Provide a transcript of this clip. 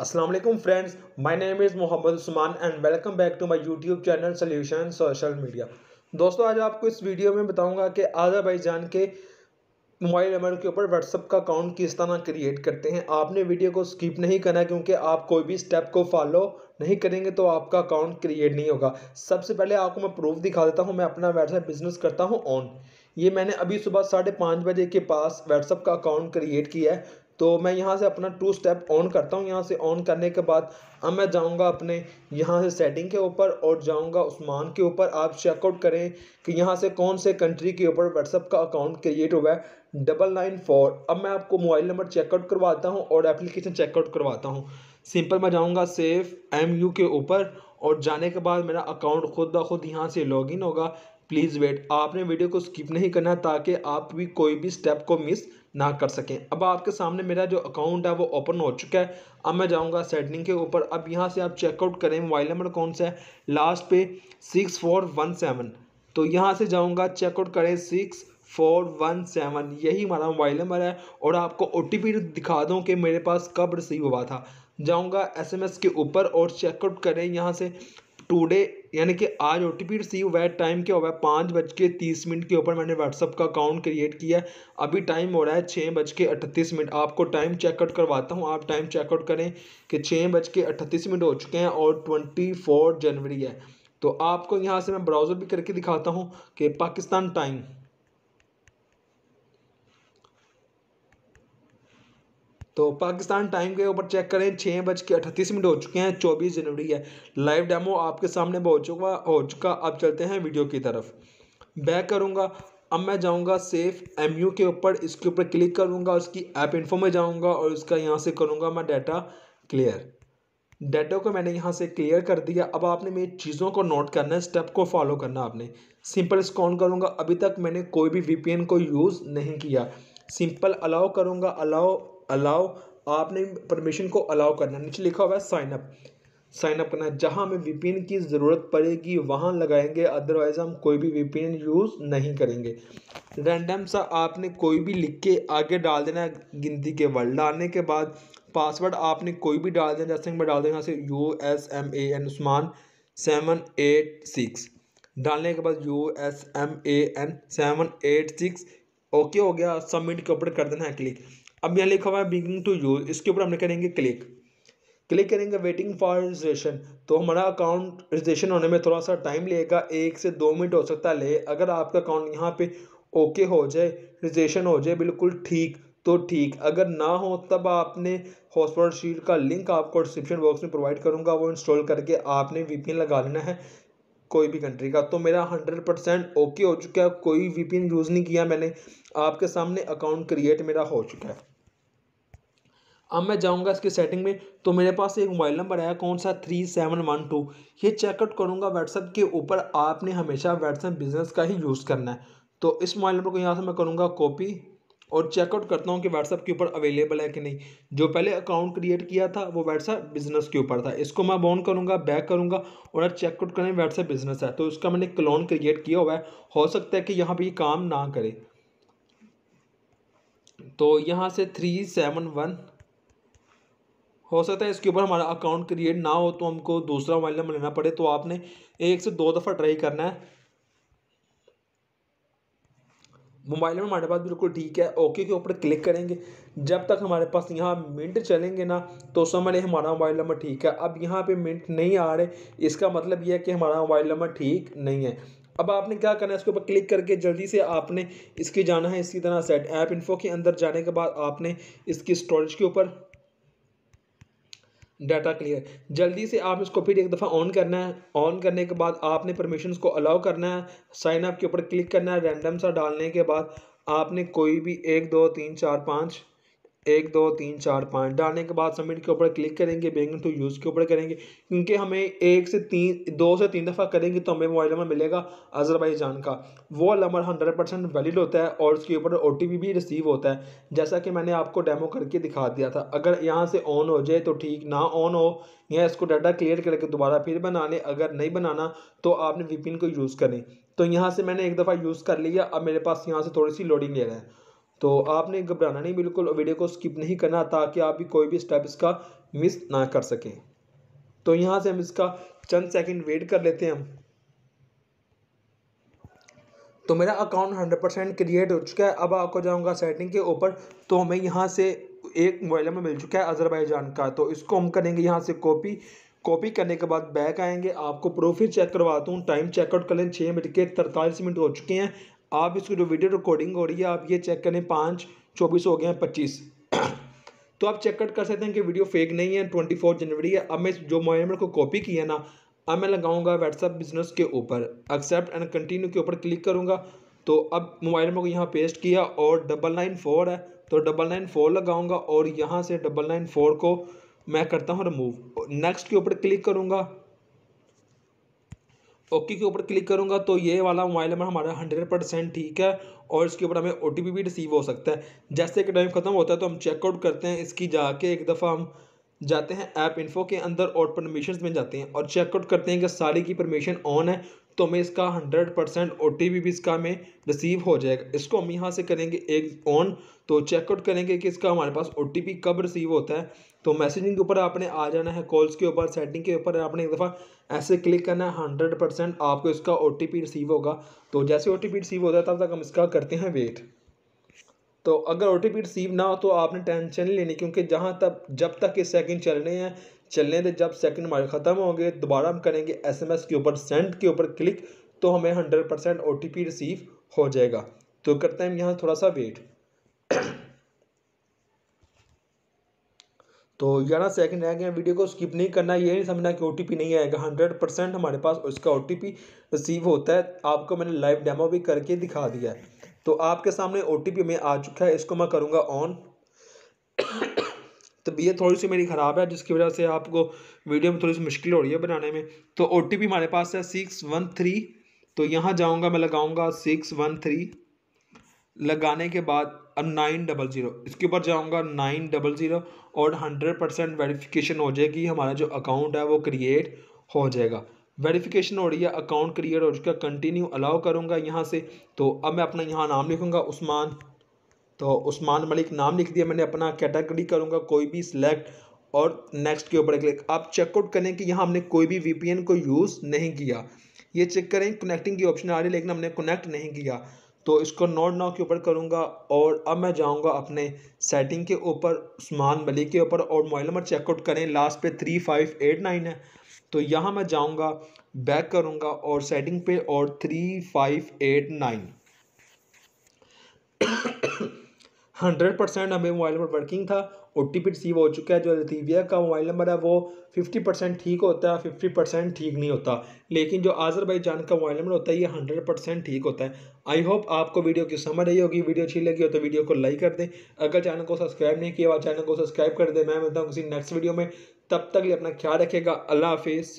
Aslam friends my name is Mohammad Usman and welcome back to my YouTube channel solution social media दोस्तों आज आपको इस video में बताऊंगा कि आजा भाई जान के मोबाइल नंबर के ऊपर व्हाट्सअप का अकाउंट किस तरह क्रिएट करते हैं आपने वीडियो को स्किप नहीं करना क्योंकि आप कोई भी स्टेप को फॉलो नहीं करेंगे तो आपका अकाउंट क्रिएट नहीं होगा सबसे पहले आपको मैं प्रूफ दिखा देता हूँ मैं अपना व्हाट्सएप बिजनेस करता हूँ ऑन ये मैंने अभी सुबह साढ़े पाँच बजे के पास व्हाट्सअप का अकाउंट क्रिएट किया है तो मैं यहाँ से अपना टू स्टेप ऑन करता हूँ यहाँ से ऑन करने के बाद अब मैं जाऊँगा अपने यहाँ से सेटिंग के ऊपर और जाऊँगा उस्मान के ऊपर आप चेकआउट करें कि यहाँ से कौन से कंट्री के ऊपर व्हाट्सअप का अकाउंट क्रिएट हुआ है डबल नाइन फोर अब मैं आपको मोबाइल नंबर चेकआउट करवाता हूँ और एप्लीकेशन चेकआउट करवाता हूँ सिंपल मैं जाऊँगा सेफ एम यू के ऊपर और जाने के बाद मेरा अकाउंट खुद ब खुद यहाँ से लॉगिन होगा प्लीज़ वेट आपने वीडियो को स्किप नहीं करना ताकि आप भी कोई भी स्टेप को मिस ना कर सकें अब आपके सामने मेरा जो अकाउंट है वो ओपन हो चुका है अब मैं जाऊंगा सेटिंग के ऊपर अब यहाँ से आप चेकआउट करें मोबाइल नंबर कौन सा है लास्ट पे सिक्स फोर वन सेवन तो यहाँ से जाऊँगा चेकआउट करें सिक्स फोर वन सेवन यही हमारा मोबाइल नंबर है और आपको ओ दिखा दूँ कि मेरे पास कब रिसीव हुआ था जाऊँगा एस के ऊपर और चेकआउट करें यहाँ से टूडे यानी कि आज ओ टी पी रिसीव हुआ है टाइम क्या हुआ है पाँच बज के तीस मिनट के ऊपर मैंने व्हाट्सअप का अकाउंट क्रिएट किया है अभी टाइम हो रहा है छः बज के अट्ठतीस मिनट आपको टाइम चेकआउट करवाता हूँ आप टाइम चेकआउट करें कि छः बज के अट्ठतीस मिनट हो चुके हैं और ट्वेंटी फोर जनवरी है तो आपको यहाँ से मैं ब्राउज़र भी करके दिखाता हूँ कि पाकिस्तान टाइम तो पाकिस्तान टाइम के ऊपर चेक करें छः बज के अठतीस मिनट हो चुके हैं चौबीस जनवरी है लाइव डेमो आपके सामने हो चुका हो चुका अब चलते हैं वीडियो की तरफ बैक करूँगा अब मैं जाऊँगा सेफ एम यू के ऊपर इसके ऊपर क्लिक करूँगा उसकी ऐप इन्फो में जाऊँगा और उसका यहाँ से करूँगा मैं डाटा क्लियर डाटा को मैंने यहाँ से क्लियर कर दिया अब आपने मेरी चीज़ों को नोट करना है स्टेप को फॉलो करना आपने सिंपल स्कॉन करूँगा अभी तक मैंने कोई भी वी को यूज़ नहीं किया सिंपल अलाउ करूँगा अलाउ अलाउ आपने परमिशन को अलाउ करना नीचे लिखा हुआ है साइनअप साइनअप करना जहाँ हमें वीपीएन की ज़रूरत पड़ेगी वहाँ लगाएंगे अदरवाइज हम कोई भी वीपीएन यूज़ नहीं करेंगे रैंडम सा आपने कोई भी लिख के आगे डाल देना गिनती के वर्ड डालने के बाद पासवर्ड आपने कोई भी डाल देना जैसे मैं डाल देना से U S M A N Usman seven eight six डालने के बाद U S M A N seven eight six okay हो गया सबमिट के ऊपर कर देना है क्लिक अब यहाँ लिखा हुआ है बिगिंग टू यूज इसके ऊपर हम करेंगे क्लिक क्लिक करेंगे वेटिंग फॉर रजिस्ट्रेशन तो हमारा अकाउंट रजिस्ट्रेशन होने में थोड़ा सा टाइम लेगा एक से दो मिनट हो सकता है ले अगर आपका अकाउंट यहाँ पे ओके हो जाए रजिस्ट्रेशन हो जाए बिल्कुल ठीक तो ठीक अगर ना हो तब आपने हॉस्पिटल शीट का लिंक आपको डिस्क्रिप्शन बॉक्स में प्रोवाइड करूँगा वो इंस्टॉल करके आपने वी लगा लेना है कोई भी कंट्री का तो मेरा हंड्रेड परसेंट ओके हो चुका है कोई वी यूज़ नहीं किया मैंने आपके सामने अकाउंट क्रिएट मेरा हो चुका है अब मैं जाऊंगा इसकी सेटिंग में तो मेरे पास एक मोबाइल नंबर आया कौन सा थ्री सेवन वन टू ये चेकआउट करूँगा व्हाट्सएप के ऊपर आपने हमेशा व्हाट्सएप बिजनेस का ही यूज़ करना है तो इस मोबाइल नंबर को यहाँ से मैं करूँगा कॉपी और चेकआउट करता हूँ कि व्हाट्सएप के ऊपर अवेलेबल है कि नहीं जो पहले अकाउंट क्रिएट किया था वो व्हाट्सएप बिजनेस के ऊपर था इसको मैं बॉन करूँगा बैक करूँगा और चेकआउट करें व्हाट्सएप बिजनेस है तो उसका मैंने क्लोन क्रिएट किया हुआ है हो सकता है कि यहाँ पर काम ना करे तो यहाँ से थ्री सेवन वन हो सकता है इसके ऊपर हमारा अकाउंट क्रिएट ना हो तो हमको दूसरा मोबाइल नंबर लेना पड़े तो आपने एक से दो दफ़ा ट्राई करना है मोबाइल नंबर हमारे पास बिल्कुल ठीक है ओके के ऊपर क्लिक करेंगे जब तक हमारे पास यहाँ मिनट चलेंगे ना तो समझ हमारा मोबाइल नंबर ठीक है अब यहाँ पे मिनट नहीं आ रहे इसका मतलब यह है कि हमारा मोबाइल नंबर ठीक नहीं है अब आपने क्या करना है इसके ऊपर क्लिक करके जल्दी से आपने इसके जाना है इसी तरह सेट ऐप इन्फो के अंदर जाने के बाद आपने इसकी स्टोरेज के ऊपर डाटा क्लियर जल्दी से आप इसको फिर एक दफ़ा ऑन करना है ऑन करने के बाद आपने परमिशन को अलाउ करना है साइन अप के ऊपर क्लिक करना है रैंडम सा डालने के बाद आपने कोई भी एक दो तीन चार पाँच एक दो तीन चार पाँच डालने के बाद सबमिट के ऊपर क्लिक करेंगे बैंक टू यूज़ के ऊपर करेंगे क्योंकि हमें एक से तीन दो से तीन दफ़ा करेंगे तो हमें मोबाइल नंबर मिलेगा जान का वो नंबर हंड्रेड परसेंट वैलिड होता है और उसके ऊपर ओ भी रिसीव होता है जैसा कि मैंने आपको डेमो करके दिखा दिया था अगर यहाँ से ऑन हो जाए तो ठीक ना ऑन हो या इसको डाटा क्लियर करके दोबारा फिर बना लें अगर नहीं बनाना तो आपने वीपिन को यूज़ करें तो यहाँ से मैंने एक दफ़ा यूज़ कर लिया अब मेरे पास यहाँ से थोड़ी सी लोडिंग ले रहा है तो आपने घबराना नहीं बिल्कुल वीडियो को स्किप नहीं करना ताकि आप भी कोई भी स्टेप इसका मिस ना कर सकें तो यहाँ से हम इसका चंद सेकंड वेट कर लेते हैं हम तो मेरा अकाउंट हंड्रेड परसेंट क्रिएट हो चुका है अब आपको जाऊँगा सेटिंग के ऊपर तो हमें यहाँ से एक मोबाइल में मिल चुका है जान का तो इसको हम करेंगे यहाँ से कॉपी कॉपी करने के बाद बैक आएंगे आपको प्रोफिट चेक करवाता हूँ टाइम चेकआउट कर लें छः मिनट के तरतालीस मिनट हो चुके हैं आप इसकी जो वीडियो रिकॉर्डिंग हो रही है आप ये चेक करें पाँच चौबीस हो गए हैं पच्चीस तो आप चेकआउट कर सकते हैं कि वीडियो फेक नहीं है ट्वेंटी फोर जनवरी है अब मैं जो मोबाइल नंबर को कॉपी किया ना अब मैं लगाऊंगा व्हाट्सअप बिजनेस के ऊपर एक्सेप्ट एंड कंटिन्यू के ऊपर क्लिक करूंगा तो अब मोबाइल नंबर को यहाँ पेस्ट किया और डबल नाइन फोर है तो डबल नाइन फोर लगाऊंगा और यहाँ से डबल नाइन फोर को मैं करता हूँ रिमूव नेक्स्ट के ऊपर क्लिक करूँगा ओके के ऊपर क्लिक करूँगा तो ये वाला मोबाइल नंबर हमारा हंड्रेड परसेंट ठीक है और इसके ऊपर हमें ओ भी रिसीव हो सकता है जैसे कि टाइम ख़त्म होता है तो हम चेकआउट करते हैं इसकी जाके एक दफ़ा हम जाते हैं ऐप इन्फो के अंदर और परमिशन में जाते हैं और चेकआउट करते हैं कि सारी की परमिशन ऑन है तो हमें इसका हंड्रेड परसेंट ओ टी भी इसका हमें रिसीव हो जाएगा इसको हम यहाँ से करेंगे एक ऑन तो चेकआउट करेंगे कि इसका हमारे पास ओ टी पी कब रिसीव होता है तो मैसेजिंग के ऊपर आपने आ जाना है कॉल्स के ऊपर सेटिंग के ऊपर आपने एक दफ़ा ऐसे क्लिक करना है हंड्रेड परसेंट आपको इसका ओ रिसीव होगा तो जैसे ओ रिसीव होता है तब तक हम इसका करते हैं वेट तो अगर ओ रिसीव ना हो तो आपने टेंशन नहीं लेनी क्योंकि जहाँ तक जब तक ये सेकंड रहे हैं चलने थे जब सेकंड हमारे ख़त्म हो गए दोबारा हम करेंगे एसएमएस के ऊपर सेंड के ऊपर क्लिक तो हमें हंड्रेड परसेंट ओ रिसीव हो जाएगा तो करते हैं यहाँ थोड़ा सा वेट तो ग्यारह सेकंड रह गए वीडियो को स्किप नहीं करना ये नहीं समझना कि ओ नहीं आएगा हंड्रेड परसेंट हमारे पास उसका ओ रिसीव होता है आपको मैंने लाइव डेमो भी करके दिखा दिया है तो आपके सामने ओ में आ चुका है इसको मैं करूँगा ऑन तो ये थोड़ी सी मेरी ख़राब है जिसकी वजह से आपको वीडियो में थोड़ी सी मुश्किल हो रही है बनाने में तो ओ हमारे पास है सिक्स वन थ्री तो यहाँ जाऊँगा मैं लगाऊँगा सिक्स वन थ्री लगाने के बाद अब नाइन डबल ज़ीरो इसके ऊपर जाऊँगा नाइन डबल ज़ीरो और हंड्रेड परसेंट वेरीफिकेशन हो जाएगी हमारा जो अकाउंट है वो क्रिएट हो जाएगा वेरीफ़िकेशन हो रही है अकाउंट क्रिएट और उसका कंटिन्यू अलाउ करूँगा यहाँ से तो अब मैं अपना यहाँ नाम लिखूँगा उस्मान तो उस्मान मलिक नाम लिख दिया मैंने अपना कैटेगरी करूँगा कोई भी सिलेक्ट और नेक्स्ट के ऊपर क्लिक आप चेकआउट करें कि यहाँ हमने कोई भी वीपीएन को यूज़ नहीं किया ये चेक करें कनेक्टिंग की ऑप्शन आ रही है लेकिन हमने कनेक्ट नहीं किया तो इसको नोट नाव के ऊपर करूँगा और अब मैं जाऊँगा अपने सेटिंग के ऊपर उस्मान मलिक के ऊपर और मोबाइल नंबर चेकआउट करें लास्ट पे थ्री फाइव एट नाइन है तो यहाँ मैं जाऊँगा बैक करूँगा और सेटिंग पे और three five eight nine hundred percent हमें मोबाइल पर वर्किंग था ओ टी पी रिसीव हो चुका है जो लतीविया का मोबाइल नंबर है वो फिफ्टी परसेंट ठीक होता है फिफ्टी परसेंट ठीक नहीं होता लेकिन जो आज़रबाईजान का मोबाइल नंबर होता है ये हंड्रेड परसेंट ठीक होता है आई होप आपको वीडियो की समझ रही होगी वीडियो अच्छी लगी हो तो वीडियो को लाइक कर दें अगर चैनल को सब्सक्राइब नहीं किया हुआ चैनल को सब्सक्राइब कर दें मैं मिलता हूँ किसी नेक्स्ट वीडियो में तब तक ये अपना ख्याल रखेगा अल्लाह हाफिज़